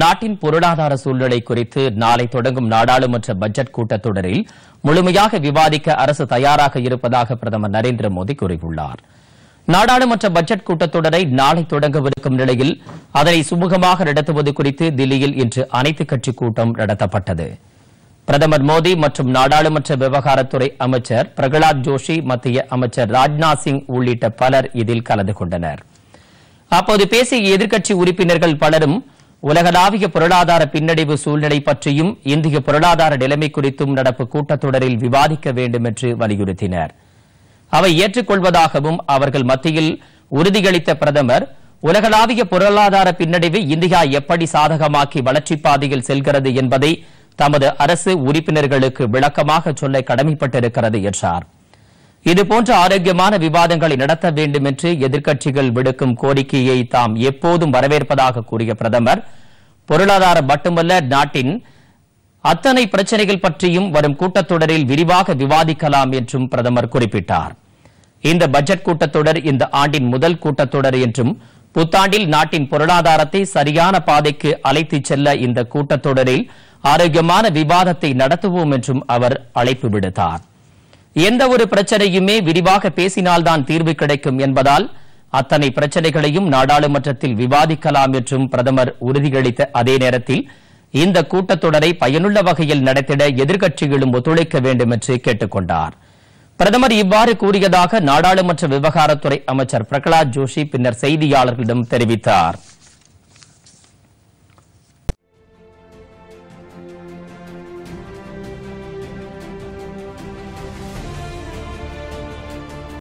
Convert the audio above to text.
நாட்டின் பொருளாதார சூழ்நிலை குறித்து நாளை தொடங்கும் நாடாளுமன்ற பட்ஜெட் கூட்டத்தொடரில் முழுமையாக விவாதிக்க அரசு தயாராக இருப்பதாக பிரதமர் நரேந்திர மோடி கூறியுள்ளார் நாடாளுமன்ற பட்ஜெட் கூட்டத்தொடரை நாளை தொடங்கவிருக்கும் நிலையில் அதனை சுமூகமாக நடத்துவது குறித்து தில்லியில் இன்று அனைத்துக் கட்சிக் கூட்டம் நடத்தப்பட்டது பிரதமர் மோடி மற்றும் நாடாளுமன்ற விவகாரத்துறை அமைச்சர் பிரகலாத் ஜோஷி மத்திய அமைச்சர் ராஜ்நாத் சிங் உள்ளிட்ட பலர் இதில் கலந்து கொண்டனர் அப்போது பேசிய எதிர்க்கட்சி உறுப்பினர்கள் பலரும் உலகளாவிய பொருளாதார பின்னடைவு சூழ்நிலை பற்றியும் இந்திய பொருளாதார நிலைமை குறித்தும் நடப்பு கூட்டத்தொடரில் விவாதிக்க வேண்டும் என்று வலியுறுத்தினர் அவை ஏற்றுக்கொள்வதாகவும் அவர்கள் மத்தியில் உறுதியளித்த பிரதமர் உலகளாவிய பொருளாதார பின்னடைவு இந்தியா எப்படி சாதகமாக்கி வளர்ச்சி பாதையில் செல்கிறது என்பதை தமது அரசு உறுப்பினர்களுக்கு விளக்கமாக சொல்ல கடமைப்பட்டிருக்கிறது என்றாா் இதுபோன்ற ஆரோக்கியமான விவாதங்களை நடத்த வேண்டும் என்று எதிர்க்கட்சிகள் விடுக்கும் கோரிக்கையை தாம் எப்போதும் வரவேற்பதாக கூறிய பிரதமர் பொருளாதாரம் மட்டுமல்ல நாட்டின் அத்தனை பிரச்சினைகள் பற்றியும் வரும் கூட்டத்தொடரில் விரிவாக விவாதிக்கலாம் என்றும் பிரதமர் குறிப்பிட்டார் இந்த பட்ஜெட் கூட்டத்தொடர் இந்த ஆண்டின் முதல் கூட்டத்தொடர் என்றும் புத்தாண்டில் நாட்டின் பொருளாதாரத்தை சரியான பாதைக்கு அழைத்துச் செல்ல இந்த கூட்டத்தொடரில் ஆரோக்கியமான விவாதத்தை நடத்துவோம் என்றும் அவர் அழைப்பு விடுத்தாா் எந்த ஒரு பிரச்சனையுமே விரிவாக பேசினால்தான் தீர்வு கிடைக்கும் என்பதால் அத்தனை பிரச்சனைகளையும் நாடாளுமன்றத்தில் விவாதிக்கலாம் என்றும் பிரதமர் உறுதியளித்த அதே நேரத்தில் இந்த கூட்டத்தொடரை பயனுள்ள வகையில் நடத்திட எதிர்க்கட்சிகளும் ஒத்துழைக்க வேண்டும் என்று கேட்டுக் கொண்டார் பிரதமர் இவ்வாறு கூறியதாக நாடாளுமன்ற விவகாரத்துறை அமைச்சர் பிரகலாத் ஜோஷி பின்னர் செய்தியாளர்களிடம் தெரிவித்தாா்